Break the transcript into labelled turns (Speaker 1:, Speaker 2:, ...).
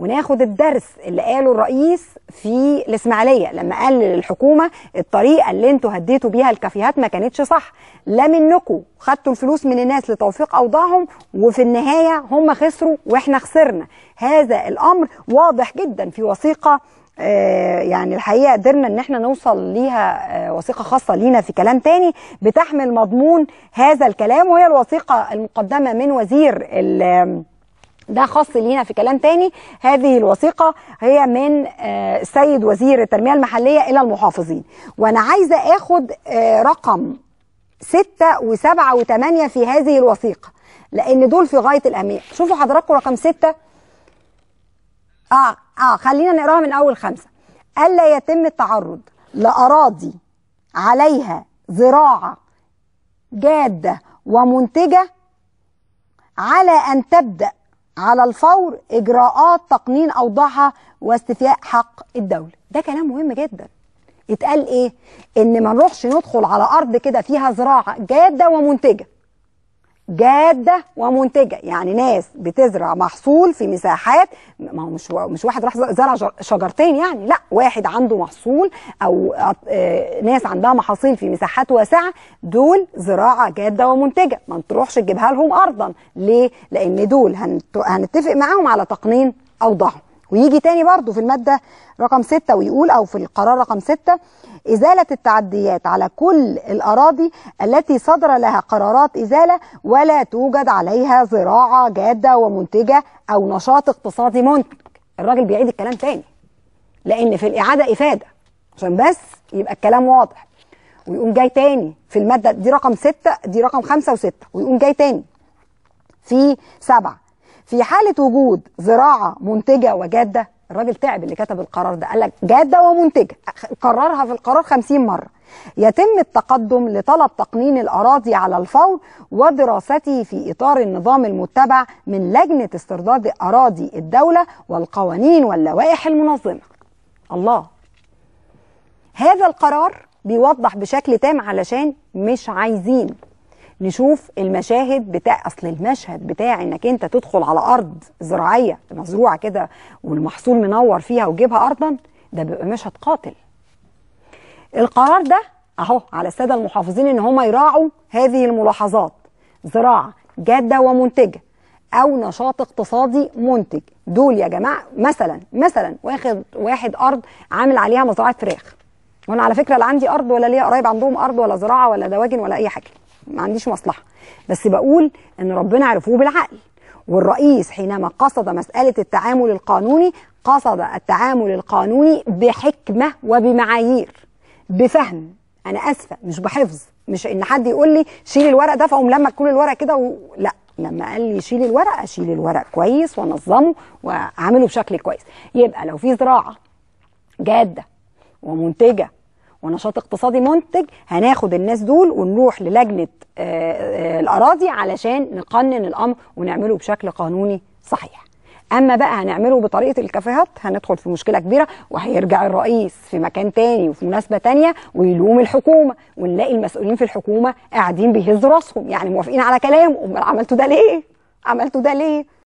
Speaker 1: وناخد الدرس اللي قاله الرئيس في الاسماعيليه لما قال للحكومه الطريقه اللي انتوا هديتوا بيها الكافيهات ما كانتش صح لا منكم خدتوا الفلوس من الناس لتوفيق اوضاعهم وفي النهايه هم خسروا واحنا خسرنا هذا الامر واضح جدا في وثيقه آه، يعني الحقيقه قدرنا ان احنا نوصل ليها آه، وثيقه خاصه لينا في كلام تاني بتحمل مضمون هذا الكلام وهي الوثيقه المقدمه من وزير ده خاص لينا في كلام تاني هذه الوثيقه هي من آه، سيد وزير التنميه المحليه الى المحافظين وانا عايزه اخد آه، رقم ستة وسبعة وثمانية في هذه الوثيقة لأن دول في غاية الأهمية شوفوا حضراتكم رقم ستة آه آه خلينا نقراها من أول خمسة ألا يتم التعرض لأراضي عليها زراعة جادة ومنتجة على أن تبدأ على الفور إجراءات تقنين أوضاعها واستيفاء حق الدولة ده كلام مهم جدا اتقال إيه؟ إن ما نروحش ندخل على أرض كده فيها زراعة جادة ومنتجة جادة ومنتجة يعني ناس بتزرع محصول في مساحات ما هو مش مش واحد راح زرع شجرتين يعني لا واحد عنده محصول أو آه، ناس عندها محاصيل في مساحات واسعة دول زراعة جادة ومنتجة ما تروحش تجيبها لهم أرضا ليه؟ لأن دول هنتفق معاهم على تقنين أوضاعهم ويجي تاني برضو في المادة رقم 6 ويقول أو في القرار رقم 6 إزالة التعديات على كل الأراضي التي صدر لها قرارات إزالة ولا توجد عليها زراعة جادة ومنتجة أو نشاط اقتصادي منتج الراجل بيعيد الكلام تاني لأن في الإعادة إفادة عشان بس يبقى الكلام واضح ويقوم جاي تاني في المادة دي رقم 6 دي رقم 5 و6 ويقوم جاي تاني في سبعة في حالة وجود زراعة منتجة وجادة الراجل تعب اللي كتب القرار ده قال لك جادة ومنتجة قررها في القرار 50 مرة يتم التقدم لطلب تقنين الأراضي على الفور ودراسته في إطار النظام المتبع من لجنة استرداد أراضي الدولة والقوانين واللوائح المنظمة الله هذا القرار بيوضح بشكل تام علشان مش عايزين نشوف المشاهد بتاع اصل المشهد بتاع انك انت تدخل على ارض زراعيه مزروعه كده والمحصول منور فيها وجيبها ارضا ده بيبقى مشهد قاتل القرار ده اهو على الساده المحافظين ان هم يراعوا هذه الملاحظات زراعه جاده ومنتجه او نشاط اقتصادي منتج دول يا جماعه مثلا مثلا واخد واحد ارض عامل عليها مزرعه فراخ وانا على فكره لا عندي ارض ولا ليا قرايب عندهم ارض ولا زراعه ولا دواجن ولا اي حاجه ما عنديش مصلحه بس بقول ان ربنا عرفوه بالعقل والرئيس حينما قصد مساله التعامل القانوني قصد التعامل القانوني بحكمه وبمعايير بفهم انا اسفه مش بحفظ مش ان حد يقول لي شيل الورق ده فاقوم لما كل الورق كده و... لا لما قال لي شيل الورق اشيل الورق كويس وانظمه واعمله بشكل كويس يبقى لو في زراعه جاده ومنتجه ونشاط اقتصادي منتج هناخد الناس دول ونروح للجنه آه، آه، الاراضي علشان نقنن الامر ونعمله بشكل قانوني صحيح اما بقى هنعمله بطريقه الكافيهات هندخل في مشكله كبيره وهيرجع الرئيس في مكان تاني وفي مناسبه تانيه ويلوم الحكومه ونلاقي المسؤولين في الحكومه قاعدين بيهزوا راسهم يعني موافقين على كلام امال عملتوا ده ليه عملتوا ده ليه